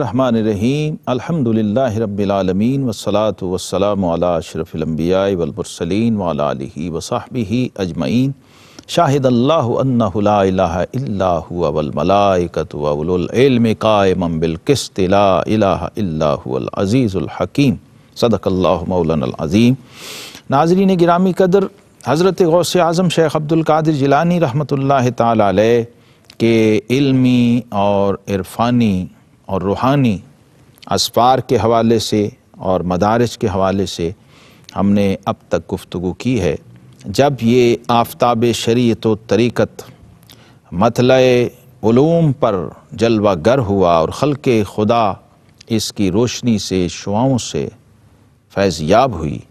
बसमीम अलहमदिल्ला रबालमीन वसलात वसलाम शरफ़िलम्बिया वलबरसलिन वाली वसाबी अजमैन शाहिद अल्लाहमलाकतम कायम सदकल्लाजीम नाजरीन ग्रामी कदर हज़रत गौस आज़म शेख अब्दुल्कर जिलानी रहमत ला के इल्मी और इरफानी और रूहानी असफार के हवाले से और मदारस के हवाले से हमने अब तक गुफ्तु की है जब ये आफ्ताब शरीत तरीक़त मतलूम पर जलवा गर हुआ और खल के खुदा इसकी रोशनी से शुआओं से फैज़याब हुई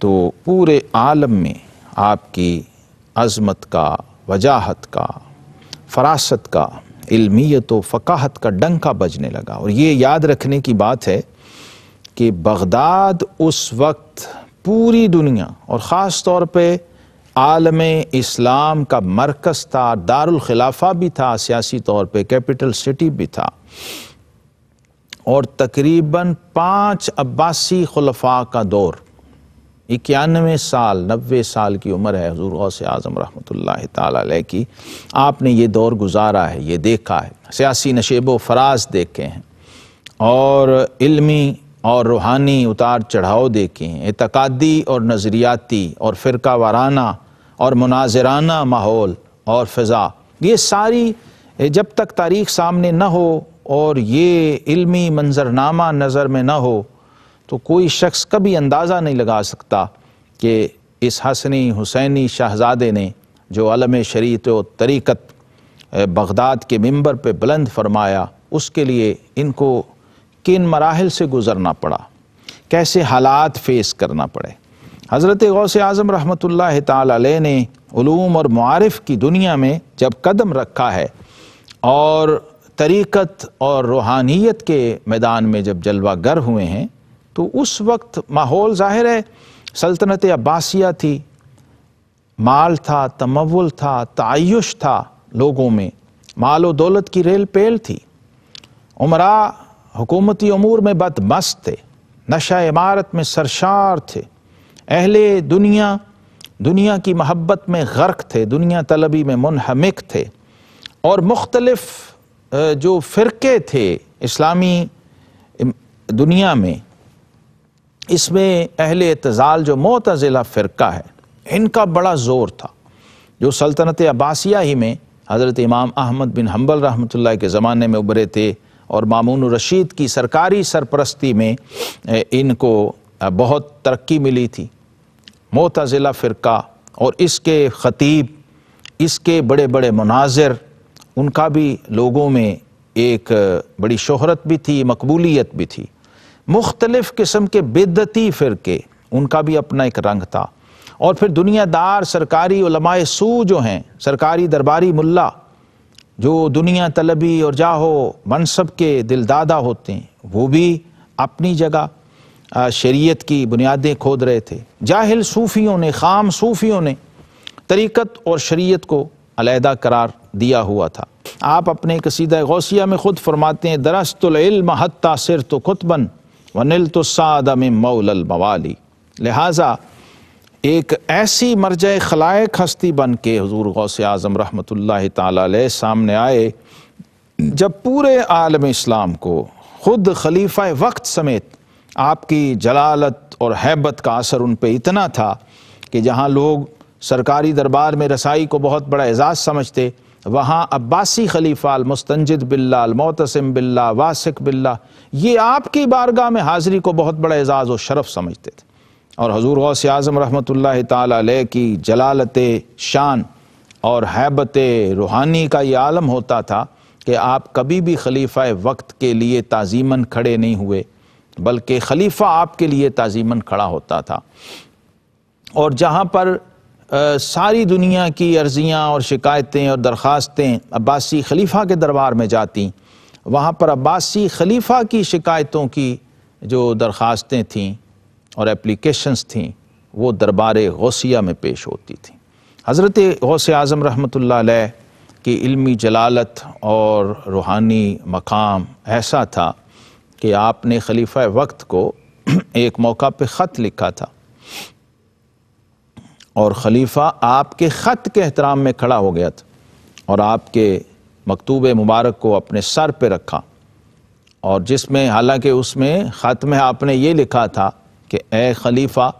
तो पूरे आलम में आपकी अज़मत का वजाहत का फरासत का इल्मियत व फ़काहत का डंका बजने लगा और ये याद रखने की बात है कि बगदाद उस वक्त पूरी दुनिया और ख़ास तौर पर आलम इस्लाम का मरकज़ था दारखिलाफा भी था सियासी तौर पर कैपिटल सिटी भी था और तकरीबन पाँच अब्बासी खलफा का दौर इक्यानवे साल नबे साल की उम्र है हजूर से आज़म रहमत की आपने ये दौर गुजारा है ये देखा है सियासी नशेब व फराज देखे हैं और इल्मी और रूहानी उतार चढ़ाव देखे हैं इतकदी और नज़रियाती और फ़िरका वाराना और मुनाजराना माहौल और फ़िज़ा ये सारी जब तक तारीख सामने न हो और ये इल्मी मंजरनामा नज़र में न हो तो कोई शख्स कभी अंदाज़ा नहीं लगा सकता कि इस हसनी हुसैनी शहजादे ने जो अलम शरीत व तरीक़त बगदाद के मंबर पर बुलंद फरमाया उसके लिए इनको किन मराहल से गुज़रना पड़ा कैसे हालात फेस करना पड़े हज़रत गौस आज़म रहमत ताल ने और मारफ़ की दुनिया में जब कदम रखा है और तरीक़त और रूहानियत के मैदान में जब जलवा गर हुए हैं तो उस वक्त माहौल ज़ाहिर है सल्तनत अब्बासिया थी माल था तमवल था तयश था लोगों में माल व दौलत की रेल पेल थी उमरा हुकूमती अमूर में बदमस्त थे नशा इमारत में सरशार थे अहले दुनिया दुनिया की महब्बत में गर्क थे दुनिया तलबी में मुनहमिक थे और मुख्तलफ जो फ़िरके थे इस्लामी दुनिया में इसमें अहल एतज़ाल जो मोतज़िला फ़िरका है इनका बड़ा ज़ोर था जो सल्तनत अब्बासिया ही में हज़रत इमाम अहमद बिन हम्बल ला के ज़माने में उभरे थे और मामून रशीद की सरकारी सरपरस्ती में इनको बहुत तरक्की मिली थी मोतज़िला फ़िरका और इसके ख़तीब इसके बड़े बड़े मनाजिर उनका भी लोगों में एक बड़ी शहरत भी थी मकबूलीत भी थी मुख्तलिफ़ किस्म के बेदती फ़िरके उनका भी अपना एक रंग था और फिर दुनियादार सरकारी सू जो हैं सरकारी दरबारी मुल्ला जो दुनिया तलबी और जाहो मनसब के दिलदादा होते हैं वो भी अपनी जगह शरीयत की बुनियादें खोद रहे थे जाहिल सूफियों ने खाम सूफियों ने तरीक़त और शरीयत को अलहदा करार दिया हुआ था आप अपने कसीदा गौसिया में ख़ुद फरमाते हैं दरस्तुल्म हत्ता सिर तो खुतबन वनिल तो सादम मऊल मवाली लिहाजा एक ऐसी मर्ज खलायक हस्ती बन के हजूर गौस आज़म रहमत ला सामने आए जब पूरे आलम इस्लाम को ख़ुद खलीफा वक्त समेत आपकी जलालत और हैबत का असर उन पर इतना था कि जहाँ लोग सरकारी दरबार में रसाई को बहुत बड़ा एजाज़ समझते वहाँ अब्बासी खलीफा मुस्तंजिद बिल्ला मोतसम बिल्ला वासिक बिल्ला ये आपकी बारगाह में हाज़िरी को बहुत बड़ा एज़ाज़ व शरफ़ समझते थे और हजूर गौ से आज़म रहमत ला की जलालत शान और हैबत रूहानी का ये आलम होता था कि आप कभी भी खलीफा वक्त के लिए ताज़ीमन खड़े नहीं हुए बल्कि खलीफा आपके लिए ताज़ीमन खड़ा होता था और जहाँ पर आ, सारी दुनिया की अर्जियाँ और शिकायतें और दरख्वास्तें अब्बासी खलीफा के दरबार में जाती वहाँ पर अब्बासी खलीफा की शिकायतों की जो दरख्वास्तें थीं और एप्लीकेशंस थीं वो दरबार गौसिया में पेश होती थी हज़रत गौस आज़म रहमत की इल्मी जलालत और रूहानी मकाम ऐसा था कि आपने खलीफा वक्त को एक मौका पे ख़त लिखा था और खलीफा आपके ख़त के एहतराम में खड़ा हो गया था और आपके मकतूब मुबारक को अपने सर पे रखा और जिसमें हालांकि उसमें ख़त में आपने ये लिखा था कि ए खलीफा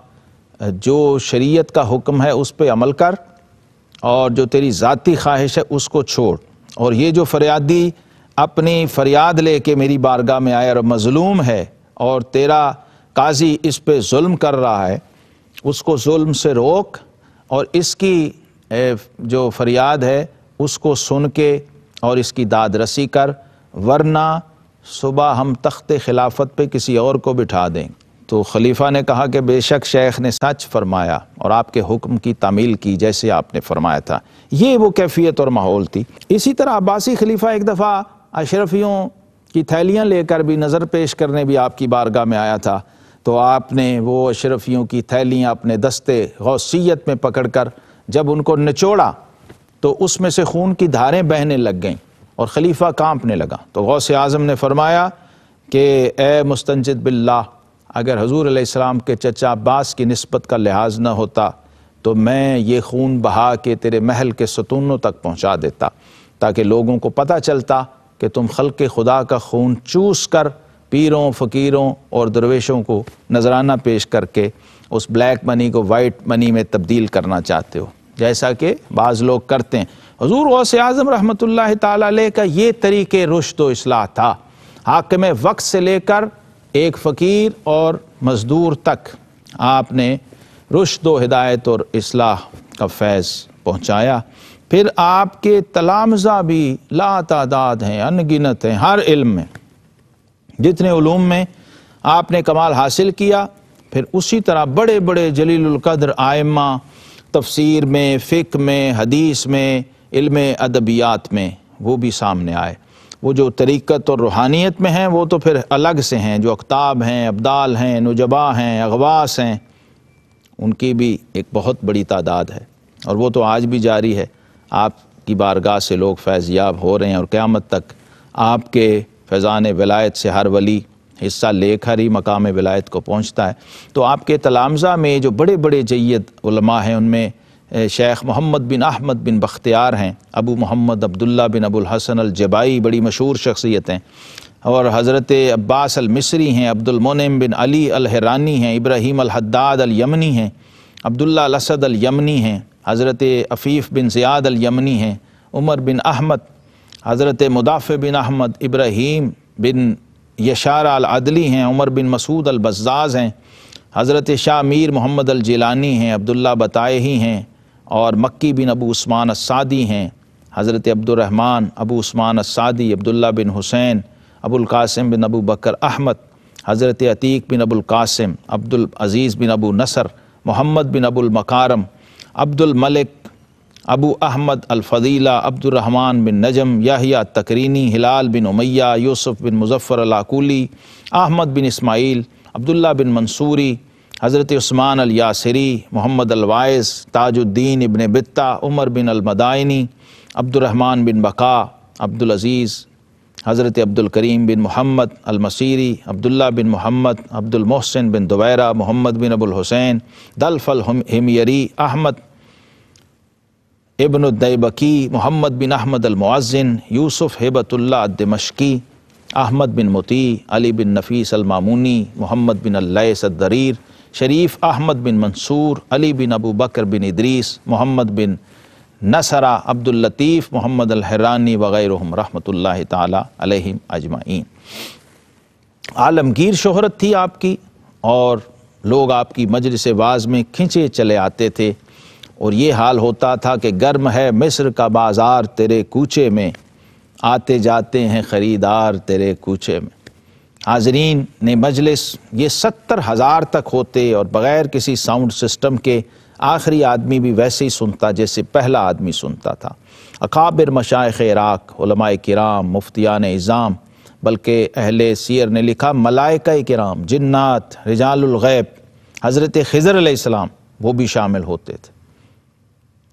जो शरीयत का हुक्म है उस पर अमल कर और जो तेरी ज़ाती ख्वाहिश है उसको छोड़ और ये जो फरियादी अपनी फरियाद लेके मेरी बारगाह में आया और मज़लूम है और तेरा काजी इस पे जुल्म कर रहा है उसको जुल्म से रोक और इसकी जो फरियाद है उसको सुन के और इसकी दाद रसी कर वरना सुबह हम तख्त खिलाफत पे किसी और को बिठा दें तो खलीफा ने कहा कि बेशक शेख ने सच फरमाया और आपके हुक्म की तामील की जैसे आपने फरमाया था ये वो कैफियत और माहौल थी इसी तरह अब्बासी खलीफा एक दफ़ा अशरफियों की थैलियाँ लेकर भी नज़र पेश करने भी आपकी बारगाह में आया था तो आपने वो अशरफियों की थैलियाँ अपने दस्ते गौसीत में पकड़ कर जब उनको निचोड़ा तो उसमें से खून की धारें बहने लग गईं और खलीफा कांपने लगा तो गौस आज़म ने फरमाया कि ए मुस्तंजिद बिल्ला अगर हजूर अलैहिस्सलाम के चचा अब्बास की नस्बत का लिहाज ना होता तो मैं ये खून बहा के तेरे महल के सतूनों तक पहुँचा देता ताकि लोगों को पता चलता कि तुम खल के खुदा का खून चूस कर पीरों फ़कीरों और दरवेशों को नजराना पेश करके उस ब्लैक मनी को वाइट मनी में तब्दील करना चाहते हो जैसा कि बाज़ लोग करते हैं हजूर से आज़म रहमत ला का ये तरीके रुश्त व असलाह था में वक्त से लेकर एक फ़कीर और मजदूर तक आपने रुश्त व हिदायत और असलाह का फैज़ पहुँचाया फिर आपके तलामजा भी ला तादाद हैं अनगिनत हैं हर इल्म में जितने ूम में आपने कमाल हासिल किया फिर उसी तरह बड़े बड़े जलीलकद्र आयमा तफसीर में फ़िक में हदीस में इल्म अदबियात में वो भी सामने आए वो जो तरीक़त और रूहानियत में हैं वो तो फिर अलग से हैं जो अकताब हैं अब्दाल हैं नजबा हैं अगवास हैं उनकी भी एक बहुत बड़ी तादाद है और वो तो आज भी जारी है आपकी बारगाह से लोग फैज़ याब हो रहे हैं और क़्यामत तक आपके फैज़ान विलायत से हर वली हिस्सा लेकर ही मकाम विलायत को पहुँचता है तो आपके तलामज़ा में जो बड़े बड़े जैद हैं उनमें शेख मोहम्मद बिन अहमद बिन बख्तियार हैं अबू मोहम्मद अब्दुल्ला बिन अबुल हसन जबाई बड़ी मशहूर शख्सियत हैं और हज़रत अब्बास मिसरी हैं अब्दुलमनम बिन अली हरानी हैं इब्राहीम अलहद्दाद अलयमनी हैं अब्दुल्ला असद अलयमनी हैं हज़रत अफ़ीफ़ बिन ज़ियाद यमनी हैं उमर बिन अहमद हज़रत मुदाफ़ बिन अहमद इब्राहीम बिन यशार अदली हैं उमर बिन मसूद अलबाज़ हैं हज़रत शाह मीर मोहम्मद अलजिलानी हैं अब्दुल्ला बताए ही हैं और मक्की बिन अबू उस्मान असादी हैं हज़रत अब्दुलरहमान अबू उस्मान असादी अब्दुल्ला बिन हुसैन अबुल्कासिम बिन अबू बकर अहमद हज़रत अतीक बिन अबुल्कासिम अब्दुल अज़ीज़ बिन अबू नसर मोहम्मद बिन अबुल मकारम अब्दुल मलिक अबू अहमद अलफ़ीला अब्दुलरहमान बिन नजम याहिया तकरीनी हिलाल बिन उमैया यूसुफ बिन मुजफ़र अलाकूली अहमद बिन इसमाइल अब्दुल्ला बिन मंसूरी हज़रत उस्मान अल यासरी मोहम्मद अलवाइस ताजुद्दीन इबन बिता उमर बिन अलमदायनी अब्दुलरहमान बिन बका अब्दुलज़ीज़ हज़रत अब्दुलकरीम बिन मोहम्मद अलमसीरी अब्दुल्ला बिन मोहम्मद अब्दुलमोहसिन बिन दुबैरा मोहम्मद बिन अबुल हुसैन दलफ़ल हिमयरी अहमद इबन दैबकी मोहम्मद बिन अहमद अलमुआज़िन यूसुफ हिबतुल्ला दमशकी अहमद बिन मुती अली बिन नफीस अलमामूनी मोहम्मद बिन अल्लासदरीर शरीफ अहमद बिन मंसूर अली बिन अबू बकर बिन इदरीस मोहम्मद बिन नसरा लतीफ़ मोहम्मद अलहरानी वग़ैरह ताला तम अजमाइन आलमगीर शोहरत थी आपकी और लोग आपकी मजलिस वाज में खिंचे चले आते थे और ये हाल होता था कि गर्म है मिस्र का बाज़ार तेरे कूचे में आते जाते हैं ख़रीदार तेरे कूचे में हाजरीन ने मजलिस ये सत्तर हज़ार तक होते और बग़ैर किसी साउंड सिस्टम के आखिरी आदमी भी वैसे ही सुनता जैसे पहला आदमी सुनता था अकाबिर मशाए इराक कराम मुफ्तियान इज़ाम बल्कि अहल सीर ने लिखा मलाइक कराम जन्नात रजालगैब हज़रत खज़र आसमाम वो भी शामिल होते थे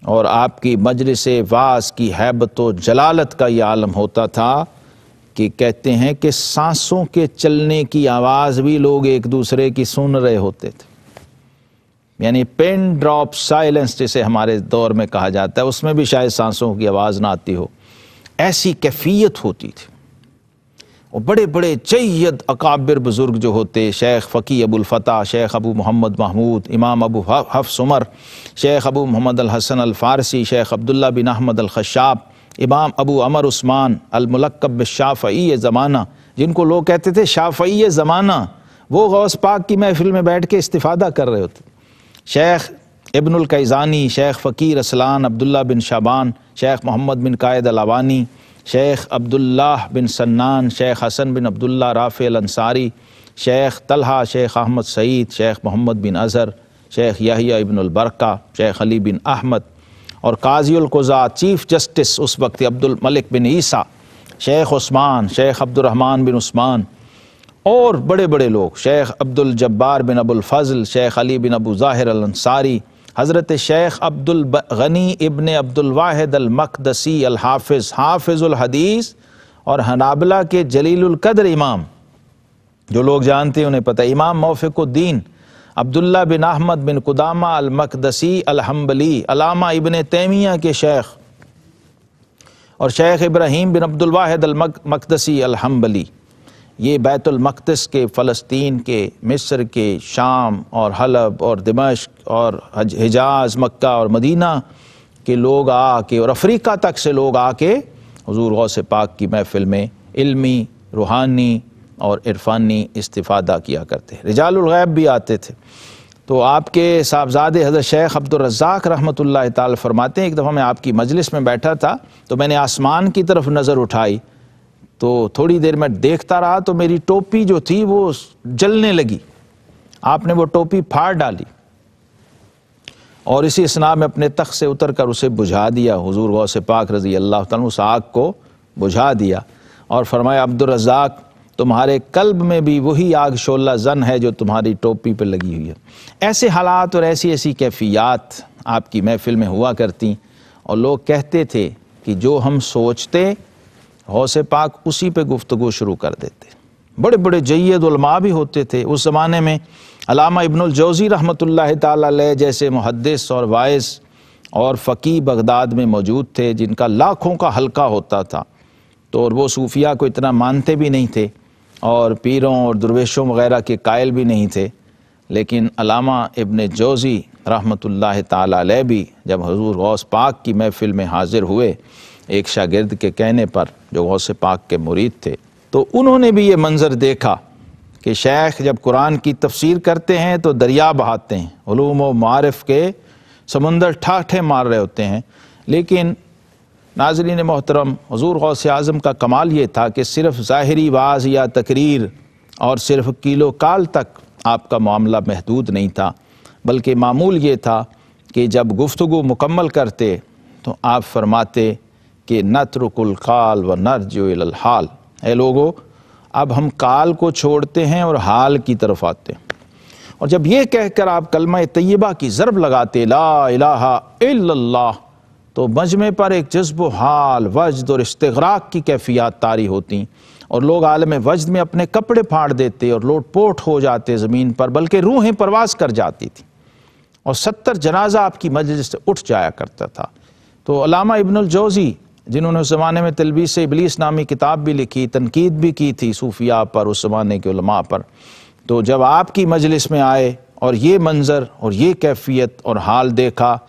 और आपकी मजलिस वास की हैबत जलालत का ये आलम होता था कि कहते हैं कि सांसों के चलने की आवाज़ भी लोग एक दूसरे की सुन रहे होते थे यानी पेन ड्रॉप साइलेंस जिसे हमारे दौर में कहा जाता है उसमें भी शायद सांसों की आवाज़ ना आती हो ऐसी कैफियत होती थी और बड़े बड़े चैयद अकाबिर बुज़ुर्ग जो होते शेख फ़की अबुलफ़ता शेख अबू मोहम्मद महमूद इमाम अबू हफ्स उमर शेख अबू मोहम्मद हसन अलफ़ारसी शेख अब्दुल्ला बिन अहमद अलखशाब इमाम अबू अमर उस्मान अलमलकब शाफ़ी ज़माना जिनको लोग कहते थे शाफ़ी ज़माना वो गौस पाक की महफिल में बैठ के इस्तादा कर रहे होते शेख इबनुल कैज़ानी शेख फ़कीर असलान अब्दुल्ला बिन शाबान शेख मोहम्मद बिन कायद अलावानी शेख अब्दुल्लाह बिन सन्नान शेख हसन बिन अब्दुल्ला राफ़ अंसारी शेख तलहा शेख अहमद सईद शेख मोहम्मद बिन अज़हर शेख यहिया इबनबरका शेख अली बिन अहमद और काजीकुज़ा चीफ़ जस्टिस उस वक्त Abdulmalik bin Isa Sheikh Usman Sheikh Abdulrahman bin Usman और बड़े बड़े लोग शेख अब्दुलजब्बार बिन अबुलफ़ल शेख अली बिन अबू ज़ाहिर अनसारी हज़रत शेख अब्दुल गनी इबन अब्दुलवाद अलमकदसी अलहाफ़ हदीस और हनाबला के जलीलकदर इमाम जो लोग जानते हैं उन्हें पता है इमाम मौफिकुद्दीन अब्दुल्ला बिन अहमद बिन कुदामा अलमकदसी अलहम्बली अलामा इबन तैमिया के शेख और शेख इब्राहिम बिन अब्दुलवाहद मकदसी अलहम्बली ये बैतुलमक़दस के फ़लस्तीन के मिस्र के शाम और हलब और दमश्क और हिजाज मक्का और मदीना के लोग आके और अफ्रीका तक से लोग आके हजूर से पाक की महफ़िल में इल्मी रूहानी और इरफानी इस्तादा किया करते हैं रिजालैब भी आते थे तो आपके साहबजाद हज़रत शेख अब्दुलरज़ाक रहमत ला फरमाते हैं एक दफ़ा मैं आपकी मजलिस में बैठा था तो मैंने आसमान की तरफ नज़र उठाई तो थोड़ी देर में देखता रहा तो मेरी टोपी जो थी वो जलने लगी आपने वो टोपी फाड़ डाली और इसी स्नान में अपने तख से उतर कर उसे बुझा दिया हजूर गौ से पाक रजी अल्लाह तुम उस आग को बुझा दिया और फरमाया अब्दुलरजाक तुम्हारे कल्ब में भी वही आग शोला जन है जो तुम्हारी टोपी पर लगी हुई है ऐसे हालात और ऐसी ऐसी कैफियात आपकी महफिल में हुआ करती और लोग कहते थे कि जो हम सोचते गौस पाक उसी पे गुफ्तु शुरू कर देते बड़े बड़े जैदुलमा भी होते थे उस ज़माने में अलामा इब्नुल रहमत ला जैसे मुहदस और वायस और फ़की बगदाद में मौजूद थे जिनका लाखों का हल्का होता था तो और वो सूफिया को इतना मानते भी नहीं थे और पीरों और दुर्वेशों वगैरह के कायल भी नहीं थे लेकिन अलामा इबन जोज़ी रहमत ला भी जब हजूर गौस पाक की महफ़िल में हाज़िर हुए एक शागिर्द के कहने पर जो गौस पाक के मुरीद थे तो उन्होंने भी ये मंज़र देखा कि शेख जब कुरान की तफसीर करते हैं तो दरिया बहाते हैं ूम व मारफ़ के समंदर ठाठे मार रहे होते हैं लेकिन नाजरीन मोहतरम हजूर गौस आज़म का कमाल ये था कि सिर्फ ज़ाहरी वाज या तकरीर और सिर्फ किलो काल तक आपका मामला महदूद नहीं था बल्कि मामूल ये था कि जब गुफ्तु मुकम्मल करते तो आप फरमाते कि नतरुकुल काल व नरजुल हाल है लोगो अब हम काल को छोड़ते हैं और हाल की तरफ आते हैं और जब यह कह कहकर आप कलमा तय्यबा की ज़रब लगाते ला इला तो मजमे पर एक जज्ब हाल वजद और इस्तराक की कैफियात तारी होती और लोग आलम वजद में अपने कपड़े फाड़ देते और लोट पोट हो जाते ज़मीन पर बल्कि रूहें परवास कर जाती थी और सत्तर जनाजा आपकी मजलिस से उठ जाया करता था तो अलामा इब्नुल जिन्होंने उस ज़माने में तलबीस इबलीस नामी किताब भी लिखी तनकीद भी की थी सूफिया पर उस ज़माने के उलमा पर तो जब आपकी मजलिस में आए और ये मंज़र और ये कैफियत और हाल देखा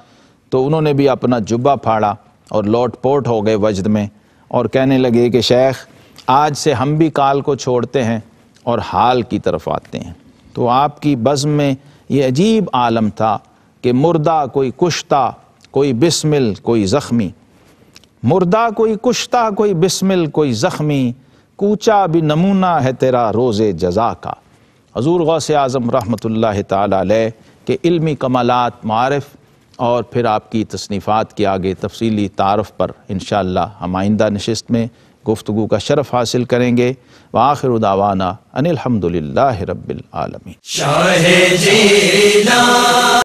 तो उन्होंने भी अपना जुब्बा फाड़ा और लौट पोट हो गए वजद में और कहने लगे कि शेख आज से हम भी काल को छोड़ते हैं और हाल की तरफ आते हैं तो आपकी बज़म में ये अजीब आलम था कि मुर्दा कोई कुश्ता कोई बिस्मिल कोई ज़ख्मी मुर्दा कोई कुश्ता कोई बिस्मिल कोई ज़ख्मी कूचा भी नमूना है तेरा रोज़ जजा का हजूर से आज़म रहमत ला के इल्मी कमालत मारफ़ और फिर आपकी तसनीफ़ात के आगे तफसीली तारफ़ पर इन हम आइंदा नशस्त में गुफ्तु का शरफ़ हासिल करेंगे व आखिर उदावाना अनिलहमदिल्ला रबालमी